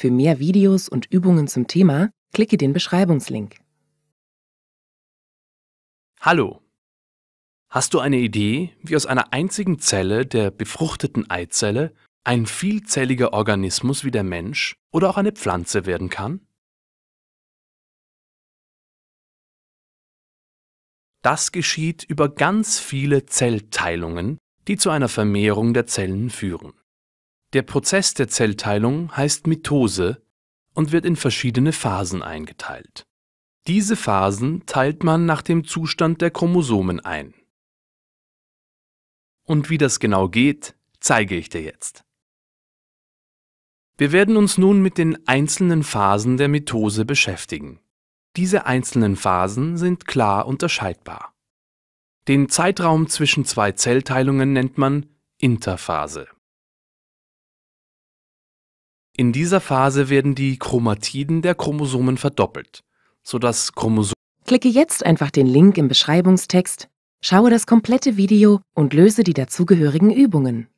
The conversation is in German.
Für mehr Videos und Übungen zum Thema klicke den Beschreibungslink. Hallo! Hast du eine Idee, wie aus einer einzigen Zelle, der befruchteten Eizelle, ein vielzelliger Organismus wie der Mensch oder auch eine Pflanze werden kann? Das geschieht über ganz viele Zellteilungen, die zu einer Vermehrung der Zellen führen. Der Prozess der Zellteilung heißt Mitose und wird in verschiedene Phasen eingeteilt. Diese Phasen teilt man nach dem Zustand der Chromosomen ein. Und wie das genau geht, zeige ich dir jetzt. Wir werden uns nun mit den einzelnen Phasen der Mitose beschäftigen. Diese einzelnen Phasen sind klar unterscheidbar. Den Zeitraum zwischen zwei Zellteilungen nennt man Interphase. In dieser Phase werden die Chromatiden der Chromosomen verdoppelt, sodass Chromosomen. Klicke jetzt einfach den Link im Beschreibungstext, schaue das komplette Video und löse die dazugehörigen Übungen.